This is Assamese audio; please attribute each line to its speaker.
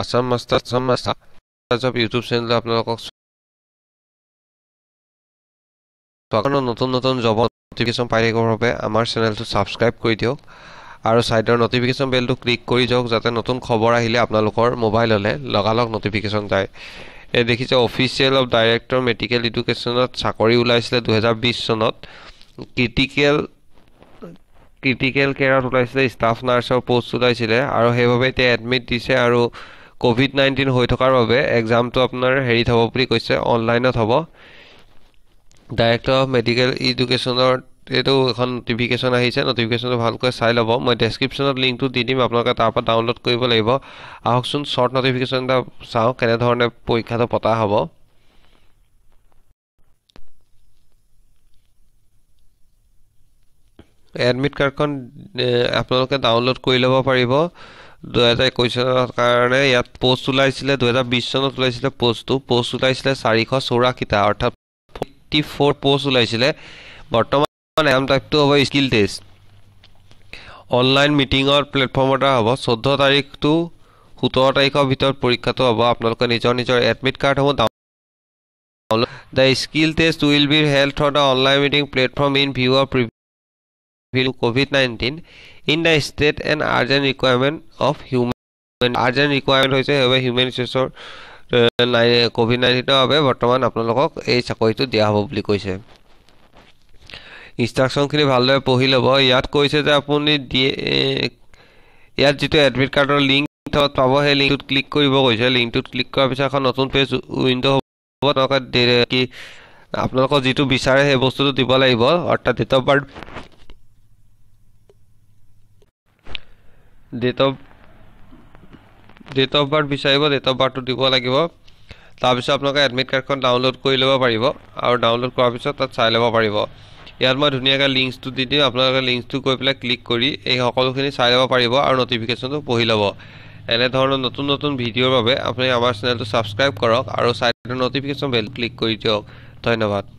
Speaker 1: Assam master Assam master YouTube channel আপোনালোকক স্বাগত নতুন নতুন জব নোটিফিকেশন পাই থাকার আমার চ্যানেলটি সাবস্ক্রাইব করে দিয়ক আৰু সাইডেৰ নোটিফিকেশন বেলট ক্লিক কৰি যাওক যাতে নতুন খবৰ আহিলে আপনাৰ মোবাইললে লগালগ নোটিফিকেশন যায় এ দেখিছে অফিসিয়াল অফ ডাইৰেক্টৰ মেডিকেল এডুকেশনত চাকৰি ওলাইছিল দুহাজাৰ ক্ৰিটিকেল ক্ৰিটিকেল কেয়াৰত ওলাইছিল স্টাফ নাৰ্সৰ পোস্ট আৰু আৰ সেইভাবে এডমিট দিছে আৰু ক'ভিড নাইণ্টিন হৈ থকাৰ বাবে এক্সামটো আপোনাৰ হেৰিত হ'ব বুলি কৈছে অনলাইনত হ'ব ডাইৰেক্টৰ অফ মেডিকেল ইডুকেশ্যনৰ এইটো এখন নটিফিকেশ্যন আহিছে নটিফিকেশ্যনটো ভালকৈ চাই ল'ব মই ডেছক্ৰিপশ্যনত লিংকটো দি দিম আপোনালোকে তাৰপৰা ডাউনলোড কৰিব লাগিব আহকচোন শ্বৰ্ট নটিফিকেশ্যন এটা চাওঁ কেনেধৰণে পৰীক্ষাটো পতা হ'ব এডমিট কাৰ্ডখন আপোনালোকে ডাউনলোড কৰি ল'ব পাৰিব দুহেজাৰ একৈছ চনৰ কাৰণে ইয়াত পষ্ট ওলাইছিলে দুহেজাৰ বিছ চনত ওলাইছিলে পষ্টটো পষ্ট ওলাইছিলে চাৰিশ চৌৰাশীটা অৰ্থাৎ ফৰ্টি ফ'ৰ পষ্ট ওলাইছিলে বৰ্তমান এম টাইপটো হ'ব স্কিল টেষ্ট অনলাইন মিটিঙৰ প্লেটফৰ্ম এটা হ'ব চৈধ্য তাৰিখটো সোতৰ তাৰিখৰ ভিতৰত পৰীক্ষাটো হ'ব আপোনালোকে নিজৰ নিজৰ এডমিট কাৰ্ডসমূহ download the skill test will be held অ' online meeting platform in view of প্ৰিভি view COVID-19 in the state and urgent requirement of human urgent requirement is a human resource COVID-19 अबे वर्तमान अपने लोगों को ये चकोई तो दिया हो बुली कोई से इंस्ट्रक्शन के लिए भालू है पहले लोग याद कोई से तो अपुने दिए याद जितने एडमिट कार्ड का लिंक था तो वो है लिंक तो क्लिक कोई भी कोई से लिंक तो क्लिक कर अभी शाखा नोटों पे विंडो हो बहुत नौकर दे रहे कि अपने लोगों को जितने विचार है date of date of birth বিচাৰিব ডেট অফ বাৰ্থটো দিব লাগিব তাৰপিছত আপোনালোকে এডমিট কাৰ্ডখন ডাউনলোড কৰি ল'ব পাৰিব আৰু ডাউনলোড কৰাৰ পিছত তাত চাই ল'ব পাৰিব ইয়াত মই ধুনীয়াকৈ লিংকছটো দি দিম আপোনালোকে লিংকছটো গৈ পেলাই ক্লিক কৰি এই সকলোখিনি চাই ল'ব পাৰিব আৰু ন'টিফিকেশ্যনটো পঢ়ি ল'ব এনেধৰণৰ নতুন নতুন ভিডিঅ'ৰ বাবে আপুনি আমাৰ চেনেলটো ছাবস্ক্ৰাইব কৰক আৰু চাই ন'টিফিকেশ্যন বেল ক্লিক কৰি দিয়ক ধন্যবাদ